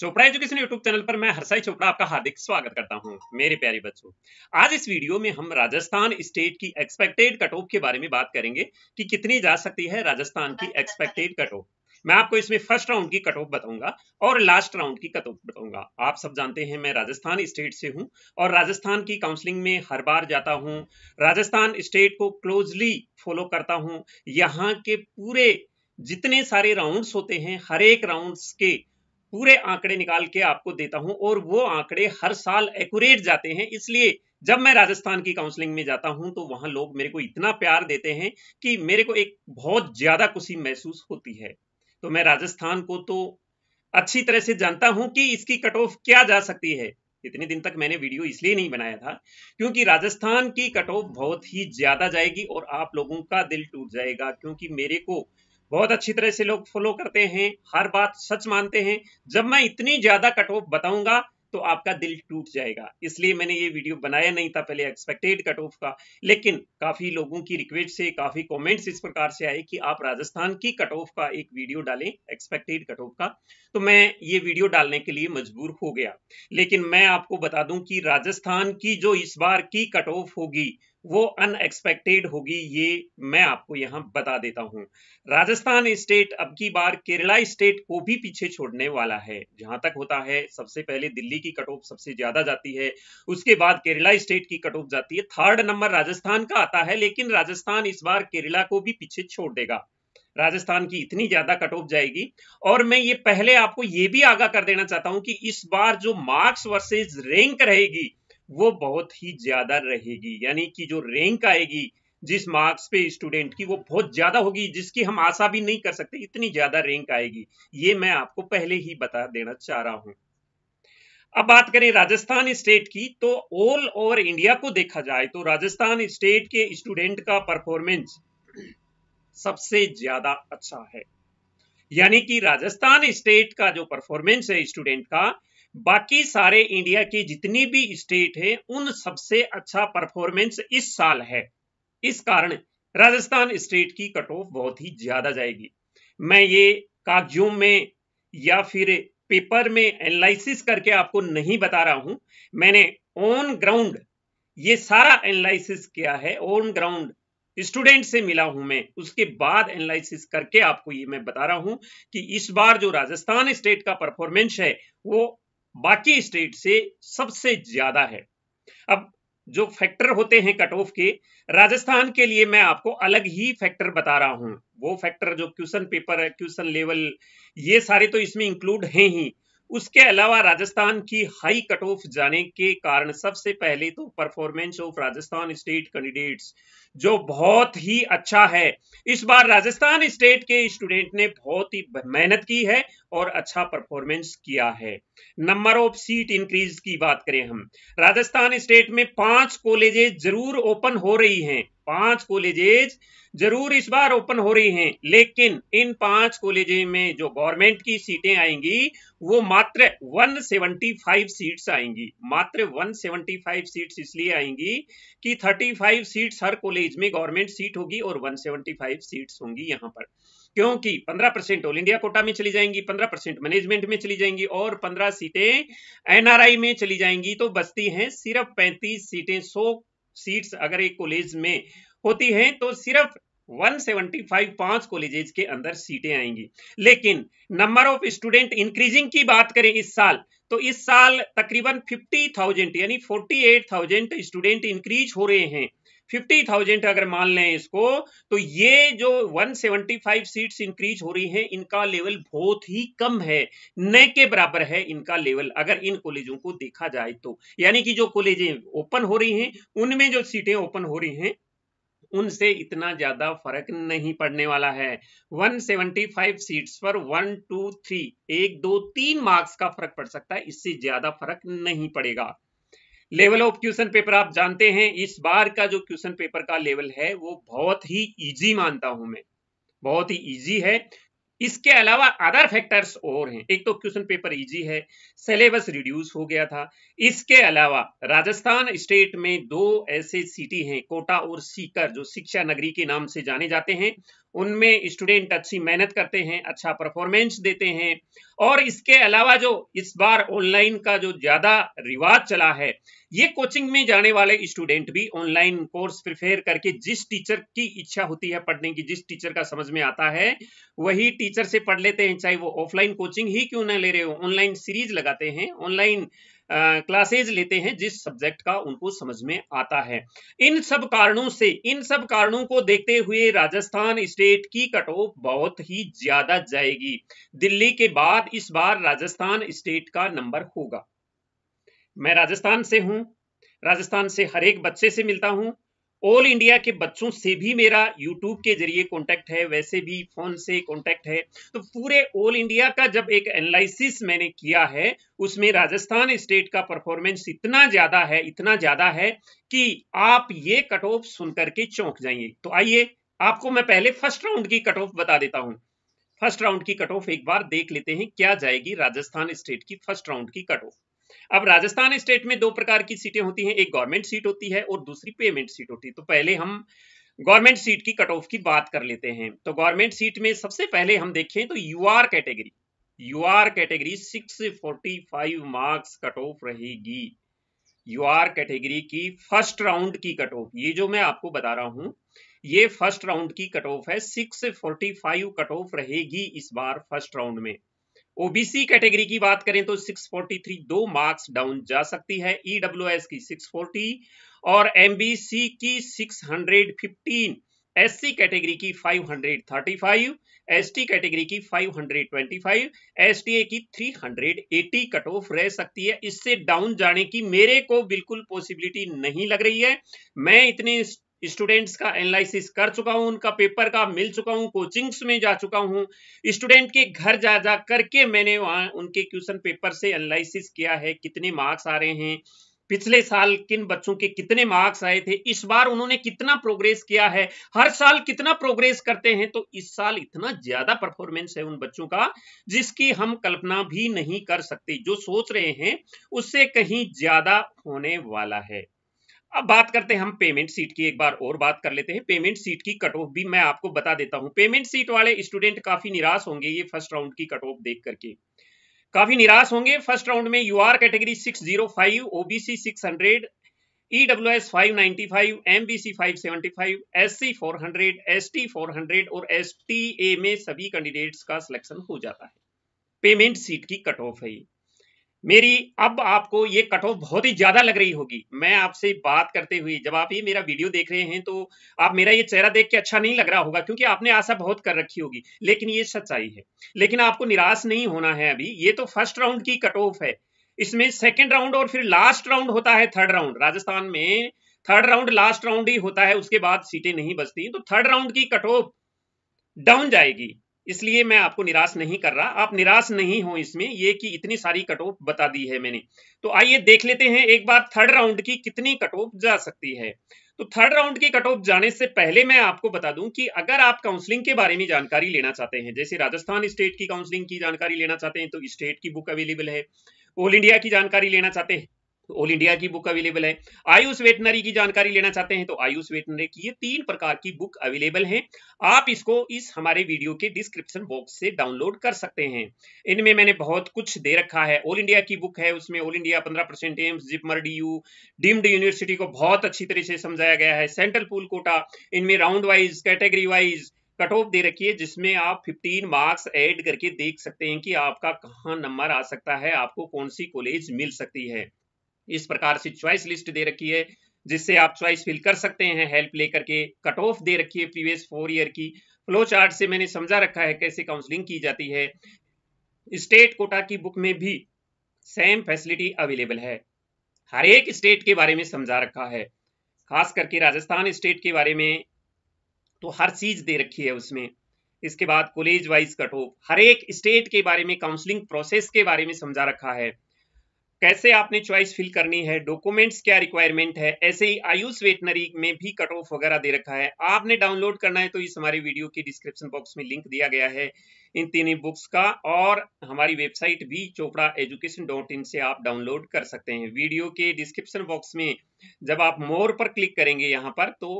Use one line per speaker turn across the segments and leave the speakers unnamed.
Chopra education YouTube channel पर मैं हरसाई चोपड़ा आपका हार्दिक स्वागत करता हूं मेरे प्यारे बच्चों आज इस वीडियो में हम राजस्थान स्टेट की एक्सपेक्टेड कट ऑफ के बारे में बात करेंगे कि कितनी जा सकती है राजस्थान की एक्सपेक्टेड कट ऑफ मैं आपको इसमें फर्स्ट राउंड की कट ऑफ बताऊंगा और लास्ट राउंड की कट ऑफ बताऊंगा आप सब जानते हैं मैं राजस्थान स्टेट से हूं और राजस्थान की काउंसलिंग में हर बार जाता हूं राजस्थान स्टेट को क्लोजली फॉलो करता हूं यहां के पूरे जितने सारे राउंड्स होते हैं हर एक राउंड्स के पूरे आंकड़े निकाल के आपको देता हूं और वो आंकड़े हर साल एक्यूरेट जाते हैं इसलिए जब मैं राजस्थान की काउंसलिंग में जाता हूं तो वहां लोग मेरे को इतना प्यार देते हैं कि मेरे को एक बहुत ज्यादा खुशी महसूस होती है तो मैं राजस्थान को तो अच्छी तरह से जानता हूं कि इसकी कट ऑफ क्या जा सकती है इतने दिन तक मैंने वीडियो इसलिए नहीं बनाया था क्योंकि राजस्थान की कट ऑफ बहुत ही ज्यादा जाएगी और आप लोगों का दिल टूट जाएगा क्योंकि मेरे को बहुत अच्छी तरह से लोग फॉलो करते हैं हर बात सच मानते हैं जब मैं इतनी ज्यादा कट ऑफ बताऊंगा तो आपका दिल टूट जाएगा इसलिए मैंने ये वीडियो बनाया नहीं था पहले एक्सपेक्टेड कट ऑफ का लेकिन काफी लोगों की रिक्वेस्ट से काफी कमेंट्स इस प्रकार से आए कि आप राजस्थान की कट ऑफ का एक वीडियो डालें एक्सपेक्टेड कट ऑफ का तो मैं ये वीडियो डालने के लिए मजबूर हो गया लेकिन मैं आपको बता दूं कि राजस्थान की जो इस बार की कट ऑफ होगी वो अनएक्सपेक्टेड होगी ये मैं आपको यहाँ बता देता हूं राजस्थान स्टेट अब की बार केरला स्टेट को भी पीछे छोड़ने वाला है जहां तक होता है सबसे पहले दिल्ली की कट ऑफ सबसे ज्यादा जाती है उसके बाद केरला स्टेट की कट ऑफ जाती है थर्ड नंबर राजस्थान का आता है लेकिन राजस्थान इस बार केरला को भी पीछे छोड़ देगा राजस्थान की इतनी ज्यादा कट ऑफ जाएगी और मैं ये पहले आपको ये भी आगाह कर देना चाहता हूं कि इस बार जो मार्क्स वर्सेज रैंक रहेगी वो बहुत ही ज्यादा रहेगी यानी कि जो रैंक आएगी जिस मार्क्स पे स्टूडेंट की वो बहुत ज्यादा होगी जिसकी हम आशा भी नहीं कर सकते इतनी ज्यादा रैंक आएगी ये मैं आपको पहले ही बता देना चाह रहा हूं अब बात करें राजस्थान स्टेट की तो ऑल ओवर इंडिया को देखा जाए तो राजस्थान स्टेट के स्टूडेंट का परफॉर्मेंस सबसे ज्यादा अच्छा है यानी कि राजस्थान स्टेट का जो परफॉर्मेंस है स्टूडेंट का बाकी सारे इंडिया की जितनी भी स्टेट है उन सबसे अच्छा परफॉर्मेंस इस साल है इस कारण राजस्थान स्टेट की कट ऑफ बहुत ही ज्यादा जाएगी मैं ये कागजों में या फिर पेपर में एनालिसिस करके आपको नहीं बता रहा हूं मैंने ऑन ग्राउंड ये सारा एनालिसिस किया है ऑन ग्राउंड स्टूडेंट से मिला हूं मैं उसके बाद एनालिसिस करके आपको ये मैं बता रहा हूं कि इस बार जो राजस्थान स्टेट का परफॉर्मेंस है वो बाकी स्टेट से सबसे ज्यादा है अब जो फैक्टर होते हैं कट ऑफ के राजस्थान के लिए मैं आपको अलग ही फैक्टर बता रहा हूं वो फैक्टर जो क्वेश्चन पेपर क्वेश्चन लेवल ये सारे तो इसमें इंक्लूड हैं ही उसके अलावा राजस्थान की हाई कट ऑफ जाने के कारण सबसे पहले तो performance of Rajasthan state candidates जो बहुत ही अच्छा है इस बार राजस्थान स्टेट के स्टूडेंट ने बहुत ही मेहनत की है और अच्छा परफॉर्मेंस किया है नंबर ऑफ सीट इंक्रीज की बात करें हम राजस्थान स्टेट में पांच कॉलेजेस जरूर ओपन हो रही हैं पांच कॉलेजेज जरूर इस बार ओपन हो रही हैं लेकिन इन पांच कॉलेज में जो गवर्नमेंट की सीटें आएंगी वो मात्र 175 सीट्स आएंगी मात्र 175 सीट्स इसलिए आएंगी कि 35 सीट्स हर कॉलेज में गवर्नमेंट सीट होगी और 175 सीट्स होंगी यहां पर क्योंकि 15 परसेंट ऑल इंडिया कोटा में चली जाएंगी 15 परसेंट मैनेजमेंट में चली जाएंगी और 15 सीटें एनआरआई में चली जाएंगी तो बस्ती हैं सिर्फ 35 सीटें 100 सीट्स अगर एक कॉलेज में होती हैं तो सिर्फ 175 पांच कॉलेजेस के अंदर सीटें आएंगी लेकिन नंबर ऑफ स्टूडेंट इंक्रीजिंग की बात करें इस साल तो इस साल तकरीबन 50,000 यानी 48,000 स्टूडेंट इंक्रीज हो रहे हैं फिफ्टी थाउजेंड अगर मान लें इसको तो ये जो 175 सीट्स इंक्रीज हो रही हैं इनका लेवल बहुत ही कम है न के बराबर है इनका लेवल अगर इन कॉलेजों को देखा जाए तो यानी कि जो कॉलेजें ओपन हो रही हैं उनमें जो सीटें ओपन हो रही हैं उनसे इतना ज्यादा फर्क नहीं पड़ने वाला है 175 सीट्स पर वन टू थ्री एक दो तीन मार्क्स का फर्क पड़ सकता है इससे ज्यादा फर्क नहीं पड़ेगा लेवल ऑफ क्वेश्चन पेपर आप जानते हैं इस बार का जो क्वेश्चन पेपर का लेवल है वो बहुत ही इजी मानता हूं मैं बहुत ही इजी है इसके अलावा अदर फैक्टर्स और हैं एक तो क्वेश्चन पेपर इजी है सिलेबस रिड्यूस हो गया था इसके अलावा राजस्थान स्टेट में दो ऐसे सिटी हैं कोटा और सीकर जो शिक्षा नगरी के नाम से जाने जाते हैं उनमें स्टूडेंट अच्छी मेहनत करते हैं अच्छा परफॉर्मेंस देते हैं और इसके अलावा जो इस बार ऑनलाइन का जो ज़्यादा रिवाज चला है ये कोचिंग में जाने वाले स्टूडेंट भी ऑनलाइन कोर्स प्रिफेयर करके जिस टीचर की इच्छा होती है पढ़ने की जिस टीचर का समझ में आता है वही टीचर से पढ़ लेते हैं चाहे वो ऑफलाइन कोचिंग ही क्यों ना ले रहे हो ऑनलाइन सीरीज लगाते हैं ऑनलाइन क्लासेज लेते हैं जिस सब्जेक्ट का उनको समझ में आता है इन सब कारणों से इन सब कारणों को देखते हुए राजस्थान स्टेट की कट ऑफ बहुत ही ज्यादा जाएगी दिल्ली के बाद इस बार राजस्थान स्टेट का नंबर होगा मैं राजस्थान से हूं राजस्थान से हर एक बच्चे से मिलता हूं ऑल इंडिया के बच्चों से भी मेरा यूट्यूब के जरिए कांटेक्ट है वैसे भी फोन से कांटेक्ट है तो पूरे ऑल इंडिया का जब एक एनालिसिस मैंने किया है उसमें राजस्थान स्टेट का परफॉर्मेंस इतना ज्यादा है इतना ज्यादा है कि आप ये कट ऑफ सुन करके चौंक जाइए तो आइए आपको मैं पहले फर्स्ट राउंड की कट ऑफ बता देता हूं फर्स्ट राउंड की कट ऑफ एक बार देख लेते हैं क्या जाएगी राजस्थान स्टेट की फर्स्ट राउंड की कट ऑफ अब राजस्थान स्टेट में दो प्रकार की सीटें होती हैं एक गवर्नमेंट सीट होती है और दूसरी पेमेंट सीट होती है तो पहले हम गवर्नमेंट सीट की कट ऑफ की बात कर लेते हैं तो गवर्नमेंट सीट में सबसे पहले हम देखें तो U category U category six forty five marks cut off रहेगी यू कैटेगरी की फर्स्ट राउंड की कट ऑफ ये जो मैं आपको बता रहा हूं ये फर्स्ट राउंड की कट ऑफ है six forty five cut off रहेगी इस बार फर्स्ट राउंड में ओबीसी कैटेगरी की बात करें तो 643 दो मार्क्स डाउन जा सकती है ईडब्ल्यू e की 640 और एमबीसी की 615 एससी कैटेगरी की 535 एसटी कैटेगरी की 525 एसटीए की 380 कट ऑफ रह सकती है इससे डाउन जाने की मेरे को बिल्कुल पॉसिबिलिटी नहीं लग रही है मैं इतने स्टूडेंट्स का एनालिसिस कर चुका हूं उनका पेपर का मिल चुका हूं कोचिंग्स में जा चुका हूं स्टूडेंट के घर जा जा करके मैंने वहां उनके क्वेश्चन पेपर से एनालिसिस किया है कितने मार्क्स आ रहे हैं पिछले साल किन बच्चों के कितने मार्क्स आए थे इस बार उन्होंने कितना प्रोग्रेस किया है हर साल कितना प्रोग्रेस करते हैं तो इस साल इतना ज्यादा परफॉर्मेंस है उन बच्चों का जिसकी हम कल्पना भी नहीं कर सकते जो सोच रहे हैं उससे कहीं ज्यादा होने वाला है अब बात करते हैं हम पेमेंट सीट की एक बार और बात कर लेते हैं पेमेंट सीट की कट ऑफ भी मैं आपको बता देता हूं पेमेंट सीट वाले स्टूडेंट काफी निराश होंगे ये फर्स्ट राउंड की कट ऑफ देख करके काफी निराश होंगे फर्स्ट राउंड में U R category six zero five OBC six hundred EW S five MBC five M B C five seventy five S C four hundred S T four hundred और S T A में सभी candidates का selection हो जाता है payment seat की cut off है ये मेरी अब आपको ये कट ऑफ बहुत ही ज्यादा लग रही होगी मैं आपसे बात करते हुए जब आप ये मेरा वीडियो देख रहे हैं तो आप मेरा ये चेहरा देख के अच्छा नहीं लग रहा होगा क्योंकि आपने आशा बहुत कर रखी होगी लेकिन ये सच्चाई है लेकिन आपको निराश नहीं होना है अभी ये तो फर्स्ट राउंड की कट ऑफ है इसमें सेकेंड राउंड और फिर लास्ट राउंड होता है थर्ड राउंड राजस्थान में थर्ड राउंड लास्ट राउंड ही होता है उसके बाद सीटें नहीं बचती तो थर्ड राउंड की कट ऑफ डाउन जाएगी इसलिए मैं आपको निराश नहीं कर रहा आप निराश नहीं हो इसमें ये कि इतनी सारी कट ऑफ बता दी है मैंने तो आइए देख लेते हैं एक बार थर्ड राउंड की कितनी कट ऑफ जा सकती है तो थर्ड राउंड की कट ऑफ जाने से पहले मैं आपको बता दूं कि अगर आप काउंसलिंग के बारे में जानकारी लेना चाहते हैं जैसे राजस्थान स्टेट की काउंसलिंग की जानकारी लेना चाहते हैं तो स्टेट की बुक अवेलेबल है ऑल इंडिया की जानकारी लेना चाहते हैं ऑल इंडिया की बुक अवेलेबल है आयुष वेटनरी की जानकारी लेना चाहते हैं तो आयुष वेटनरी की ये तीन प्रकार की बुक अवेलेबल हैं आप इसको इस हमारे वीडियो के डिस्क्रिप्शन बॉक्स से डाउनलोड कर सकते हैं इनमें मैंने बहुत कुछ दे रखा है ऑल इंडिया की बुक है उसमें ऑल इंडिया पंद्रह percent AIIMS JIPMER D U deemed university को बहुत अच्छी तरह से समझाया गया है सेंट्रल पूल कोटा इनमें round wise category wise cut off दे रखी है जिसमें आप 15 मार्क्स ऐड करके देख सकते हैं कि आपका कहाँ नंबर आ सकता है आपको कौन सी कॉलेज मिल सकती है इस प्रकार से च्वाइस लिस्ट दे रखी है जिससे आप च्वाइस फिल कर सकते हैं हेल्प लेकर के कट ऑफ दे रखी है प्रीवियस फोर ईयर की फ्लो चार्ट से मैंने समझा रखा है कैसे काउंसलिंग की जाती है स्टेट कोटा की बुक में भी सेम फैसिलिटी अवेलेबल है हर एक स्टेट के बारे में समझा रखा है खास करके राजस्थान स्टेट के बारे में तो हर चीज दे रखी है उसमें इसके बाद कॉलेज वाइज कट ऑफ हर एक स्टेट के बारे में काउंसलिंग प्रोसेस के बारे में समझा रखा है कैसे आपने चॉइस फिल करनी है डॉक्यूमेंट्स क्या रिक्वायरमेंट है ऐसे ही आयुष वेटनरी में भी कट ऑफ वगैरह दे रखा है आपने डाउनलोड करना है तो इस हमारे वीडियो की डिस्क्रिप्शन बॉक्स में लिंक दिया गया है इन तीन बुक्स का और हमारी वेबसाइट भी चोपड़ा एजुकेशन डॉट इन से आप डाउनलोड कर सकते हैं वीडियो के डिस्क्रिप्शन बॉक्स में जब आप मोर पर क्लिक करेंगे यहाँ पर तो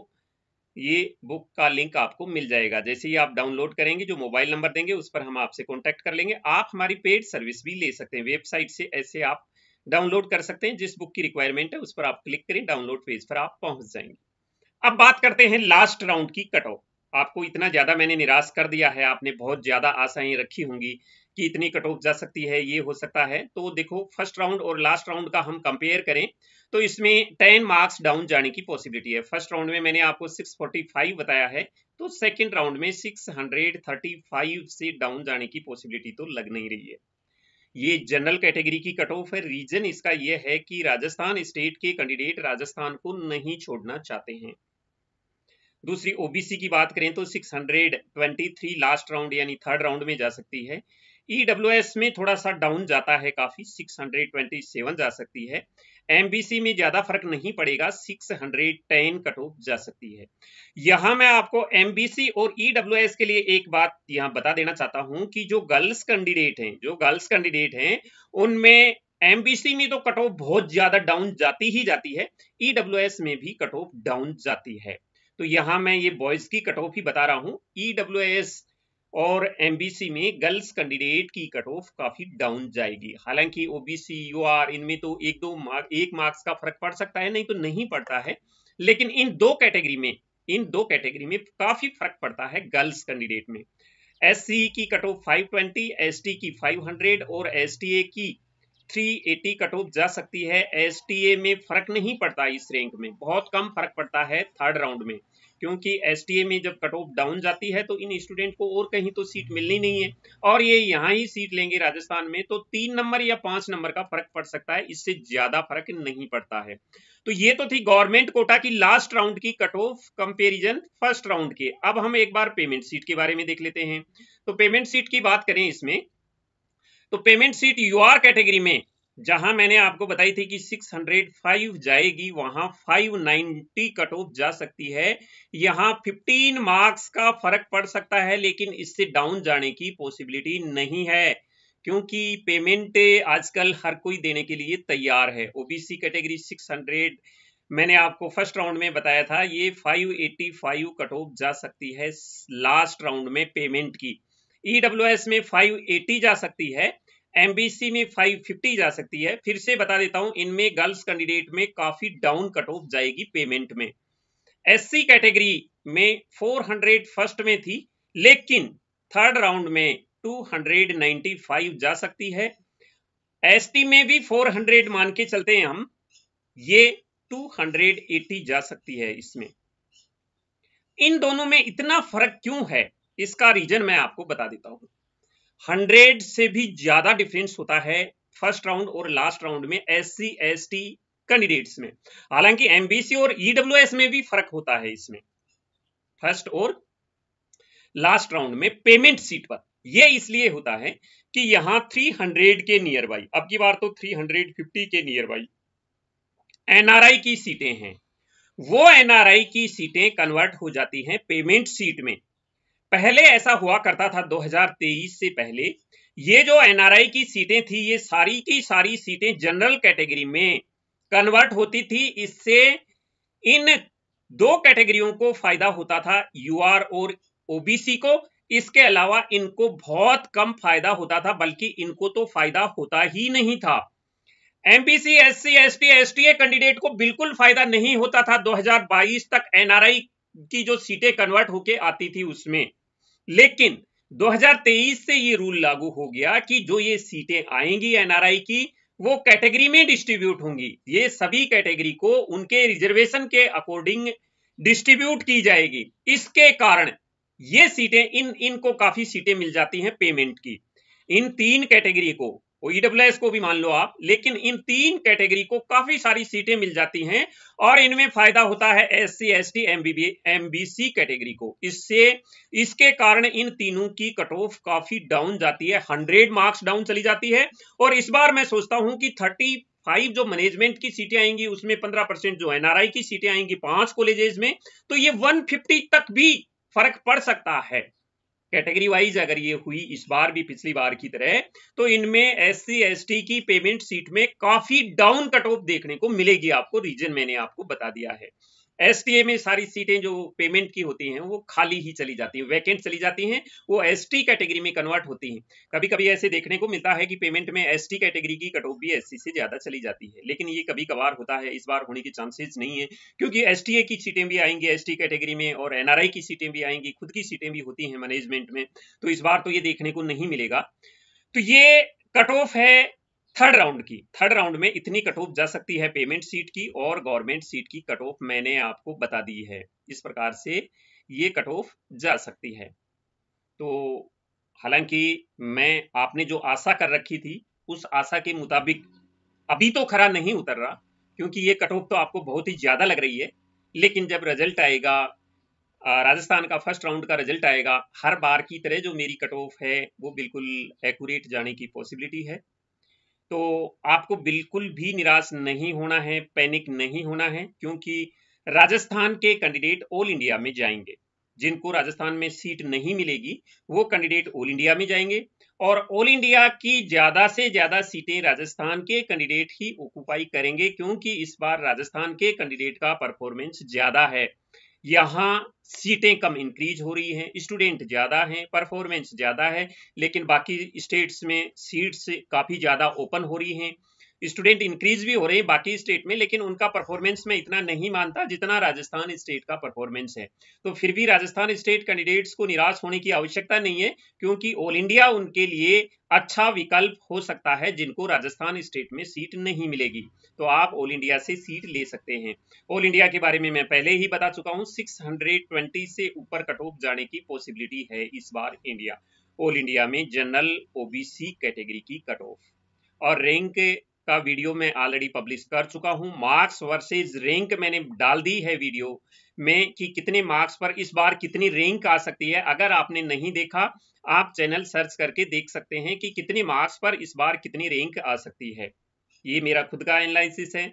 ये बुक का लिंक आपको मिल जाएगा जैसे ही आप डाउनलोड करेंगे जो मोबाइल नंबर देंगे उस पर हम आपसे कॉन्टैक्ट कर लेंगे आप हमारी पेड सर्विस भी ले सकते हैं वेबसाइट से ऐसे आप डाउनलोड कर सकते हैं जिस बुक की रिक्वायरमेंट है उस पर आप क्लिक करें डाउनलोड पेज पर आप पहुंच जाएंगे अब बात करते हैं लास्ट राउंड की कट ऑफ आपको इतना ज्यादा मैंने निराश कर दिया है आपने बहुत ज्यादा आशाएं रखी होंगी कि इतनी कट ऑफ जा सकती है ये हो सकता है तो देखो फर्स्ट राउंड और लास्ट राउंड का हम कंपेयर करें तो इसमें टेन मार्क्स डाउन जाने की पॉसिबिलिटी है फर्स्ट राउंड में मैंने आपको सिक्स बताया है तो सेकेंड राउंड में सिक्स से डाउन जाने की पॉसिबिलिटी तो लग नहीं रही है ये जनरल कैटेगरी की कट ऑफ है रीजन इसका यह है कि राजस्थान स्टेट के कैंडिडेट राजस्थान को नहीं छोड़ना चाहते हैं दूसरी ओबीसी की बात करें तो 623 लास्ट राउंड यानी थर्ड राउंड में जा सकती है ईडब्ल्यूएस e में थोड़ा सा डाउन जाता है काफी 627 जा सकती है एमबीसी में ज्यादा फर्क नहीं पड़ेगा 610 कट ऑफ जा सकती है यहां मैं आपको एमबीसी और ईडब्ल्यूएस e के लिए एक बात यहां बता देना चाहता हूं कि जो गर्ल्स कैंडिडेट हैं जो गर्ल्स कैंडिडेट हैं उनमें एमबीसी में तो कट ऑफ बहुत ज्यादा डाउन जाती ही जाती है ईडब्ल्यूएस e में भी कट ऑफ डाउन जाती है तो यहां मैं ये बॉयज की कट ऑफ ही बता रहा हूं ईडब्ल्यूएस e और एमबीसी में गर्ल्स कैंडिडेट की कट ऑफ काफी डाउन जाएगी हालांकि ओबीसी यूआर इनमें तो एक दो मार्क एक मार्क्स का फर्क पड़ सकता है नहीं तो नहीं पड़ता है लेकिन इन दो कैटेगरी में इन दो कैटेगरी में काफी फर्क पड़ता है गर्ल्स कैंडिडेट में एस की cut off five twenty S की फाइव हंड्रेड और एस की थ्री एटी कट ऑफ जा सकती है एस में फर्क नहीं पड़ता इस रैंक में बहुत कम फर्क पड़ता है थर्ड राउंड में क्योंकि एस में जब कट ऑफ डाउन जाती है तो इन स्टूडेंट को और कहीं तो सीट मिलनी नहीं है और ये यहाँ ही सीट लेंगे राजस्थान में तो तीन नंबर या पांच नंबर का फर्क पड़ सकता है इससे ज्यादा फर्क नहीं पड़ता है तो ये तो थी गवर्नमेंट कोटा की लास्ट राउंड की cut off comparison first round के अब हम एक बार पेमेंट सीट के बारे में देख लेते हैं तो पेमेंट सीट की बात करें इसमें तो पेमेंट सीट यूआर कैटेगरी में जहां मैंने आपको बताई थी कि 605 जाएगी वहां 590 कट ऑफ जा सकती है यहां 15 मार्क्स का फर्क पड़ सकता है लेकिन इससे डाउन जाने की पॉसिबिलिटी नहीं है क्योंकि पेमेंट आजकल हर कोई देने के लिए तैयार है ओबीसी कैटेगरी 600 मैंने आपको फर्स्ट राउंड में बताया था ये 585 कट ऑफ जा सकती है लास्ट राउंड में पेमेंट की ईडब्ल्यू में फाइव जा सकती है एमबीसी में फाइव फिफ्टी जा सकती है फिर से बता देता हूं इनमें गर्ल्स कैंडिडेट में काफी डाउन कट ऑफ जाएगी पेमेंट में एससी कैटेगरी में 400 फर्स्ट में थी लेकिन थर्ड राउंड में 295 जा सकती है एसटी में भी 400 मान के चलते हैं हम ये 280 जा सकती है इसमें इन दोनों में इतना फर्क क्यों है इसका रीजन मैं आपको बता देता हूं हंड्रेड से भी ज्यादा डिफरेंस होता है फर्स्ट राउंड और लास्ट राउंड में S C S T candidates में हालांकि एमबीसी और एस e में भी फर्क होता है इसमें फर्स्ट और लास्ट राउंड में पेमेंट सीट पर यह इसलिए होता है कि यहां 300 के नियर बाई अब की बार तो 350 के नियर बाई एनआरआई की सीटें हैं वो एनआरआई की सीटें कन्वर्ट हो जाती हैं पेमेंट सीट में पहले ऐसा हुआ करता था 2023 से पहले ये जो एनआरआई की सीटें थी ये सारी की सारी सीटें जनरल कैटेगरी में कन्वर्ट होती थी इससे इन दो कैटेगरियों को फायदा होता था यूआर और ओबीसी को इसके अलावा इनको बहुत कम फायदा होता था बल्कि इनको तो फायदा होता ही नहीं था MPC SC ST STA candidate को बिल्कुल फायदा नहीं होता था 2022 तक एनआरआई की जो सीटें कन्वर्ट होके आती थी उसमें लेकिन 2023 से ये रूल लागू हो गया कि जो ये सीटें आएंगी एनआरआई की वो कैटेगरी में डिस्ट्रीब्यूट होंगी ये सभी कैटेगरी को उनके रिजर्वेशन के अकॉर्डिंग डिस्ट्रीब्यूट की जाएगी इसके कारण ये सीटें इन इनको काफी सीटें मिल जाती हैं पेमेंट की इन तीन कैटेगरी को ईडब्ल्यूएस e को भी मान लो आप लेकिन इन तीन कैटेगरी को काफी सारी सीटें मिल जाती हैं और इनमें फायदा होता है S C S T MBC category को इससे इसके कारण इन तीनों की कट ऑफ काफी डाउन जाती है हंड्रेड मार्क्स डाउन चली जाती है और इस बार मैं सोचता हूं कि थर्टी फाइव जो मैनेजमेंट की सीटें आएंगी उसमें पंद्रह परसेंट जो एनआरआई की सीटें आएंगी पांच कॉलेजेस में तो ये वन फिफ्टी तक भी फर्क पड़ सकता है कैटेगरी वाइज अगर ये हुई इस बार भी पिछली बार की तरह तो इनमें एस सी की पेमेंट सीट में काफी डाउन कट ऑफ देखने को मिलेगी आपको रीजन मैंने आपको बता दिया है एस में सारी सीटें जो पेमेंट की होती हैं वो खाली ही चली जाती हैं वैकेंट चली जाती हैं वो एस कैटेगरी में कन्वर्ट होती हैं कभी कभी ऐसे देखने को मिलता है कि पेमेंट में एस कैटेगरी की कट ऑफ भी एस से ज़्यादा चली जाती है लेकिन ये कभी कभार होता है इस बार होने के चांसेज नहीं है क्योंकि एस की सीटें भी आएंगी एस कैटेगरी में और एन की सीटें भी आएंगी खुद की सीटें भी होती हैं मैनेजमेंट में तो इस बार तो ये देखने को नहीं मिलेगा तो ये कट ऑफ है थर्ड राउंड की थर्ड राउंड में इतनी कट ऑफ जा सकती है पेमेंट सीट की और गवर्नमेंट सीट की कट ऑफ मैंने आपको बता दी है इस प्रकार से ये कट ऑफ जा सकती है तो हालांकि मैं आपने जो आशा कर रखी थी उस आशा के मुताबिक अभी तो खरा नहीं उतर रहा क्योंकि ये कट ऑफ तो आपको बहुत ही ज़्यादा लग रही है लेकिन जब रिजल्ट आएगा राजस्थान का फर्स्ट राउंड का रिजल्ट आएगा हर बार की तरह जो मेरी कट ऑफ है वो बिल्कुल एक्यूरेट जाने की पॉसिबिलिटी है तो आपको बिल्कुल भी निराश नहीं होना है पैनिक नहीं होना है क्योंकि राजस्थान के कैंडिडेट ऑल इंडिया में जाएंगे जिनको राजस्थान में सीट नहीं मिलेगी वो कैंडिडेट ऑल इंडिया में जाएंगे और ऑल इंडिया की ज्यादा से ज्यादा सीटें राजस्थान के कैंडिडेट ही ऑक्यूपाई करेंगे क्योंकि इस बार राजस्थान के कैंडिडेट का परफॉर्मेंस ज्यादा है यहाँ सीटें कम इंक्रीज हो रही हैं स्टूडेंट ज़्यादा हैं परफॉर्मेंस ज़्यादा है लेकिन बाकी स्टेट्स में सीट्स काफ़ी ज़्यादा ओपन हो रही हैं स्टूडेंट इंक्रीज भी हो रहे हैं बाकी स्टेट में लेकिन उनका परफॉर्मेंस में इतना नहीं मानता जितना राजस्थान स्टेट का परफॉर्मेंस है तो फिर भी राजस्थान स्टेट कैंडिडेट्स को निराश होने की आवश्यकता नहीं है क्योंकि ऑल इंडिया उनके लिए अच्छा विकल्प हो सकता है जिनको राजस्थान स्टेट में सीट नहीं मिलेगी तो आप ऑल इंडिया से सीट ले सकते हैं ऑल इंडिया के बारे में मैं पहले ही बता चुका हूँ सिक्स से ऊपर कट ऑफ जाने की पॉसिबिलिटी है इस बार इंडिया ऑल इंडिया में जनरल ओबीसी कैटेगरी की कट ऑफ और रैंक का वीडियो मैं ऑलरेडी पब्लिश कर चुका हूं मार्क्स वर्सेस रैंक मैंने डाल दी है वीडियो में कि कितने मार्क्स पर इस बार कितनी रैंक आ सकती है अगर आपने नहीं देखा आप चैनल सर्च करके देख सकते हैं कि कितने मार्क्स पर इस बार कितनी रैंक आ सकती है ये मेरा खुद का एनालिसिस है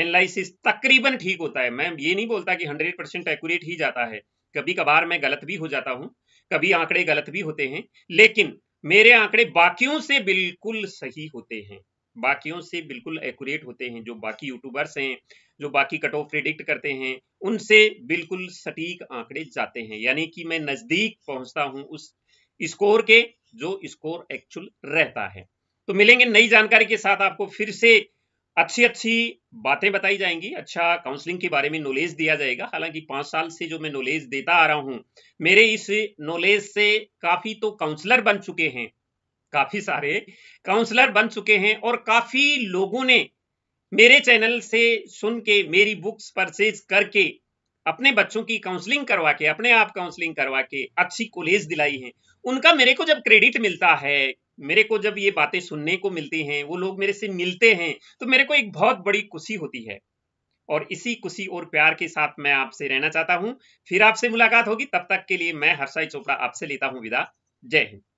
एनालिसिस तकरीबन ठीक होता है मैं ये नहीं बोलता कि हंड्रेड परसेंट एक्यूरेट ही जाता है कभी कभार मैं गलत भी हो जाता हूँ कभी आंकड़े गलत भी होते हैं लेकिन मेरे आंकड़े बाकियों से बिल्कुल सही होते हैं बाकियों से बिल्कुल एक्यूरेट होते हैं जो बाकी यूट्यूबर्स हैं जो बाकी कट ऑफ प्रिडिक्ट करते हैं उनसे बिल्कुल सटीक आंकड़े जाते हैं यानी कि मैं नज़दीक पहुंचता हूं उस स्कोर के जो स्कोर एक्चुअल रहता है तो मिलेंगे नई जानकारी के साथ आपको फिर से अच्छी अच्छी बातें बताई जाएंगी अच्छा काउंसलिंग के बारे में नॉलेज दिया जाएगा हालांकि पांच साल से जो मैं नॉलेज देता आ रहा हूं मेरे इस नॉलेज से काफी तो काउंसलर बन चुके हैं काफी सारे काउंसलर बन चुके हैं और काफी लोगों ने मेरे चैनल से सुन के मेरी बुक्स परचेज करके अपने बच्चों की काउंसलिंग करवा के अपने आप काउंसलिंग करवा के अच्छी कॉलेज दिलाई है उनका मेरे को जब क्रेडिट मिलता है मेरे को जब ये बातें सुनने को मिलती हैं वो लोग मेरे से मिलते हैं तो मेरे को एक बहुत बड़ी खुशी होती है और इसी खुशी और प्यार के साथ मैं आपसे रहना चाहता हूँ फिर आपसे मुलाकात होगी तब तक के लिए मैं हर्षाई चोपड़ा आपसे लेता हूं विदा जय हिंद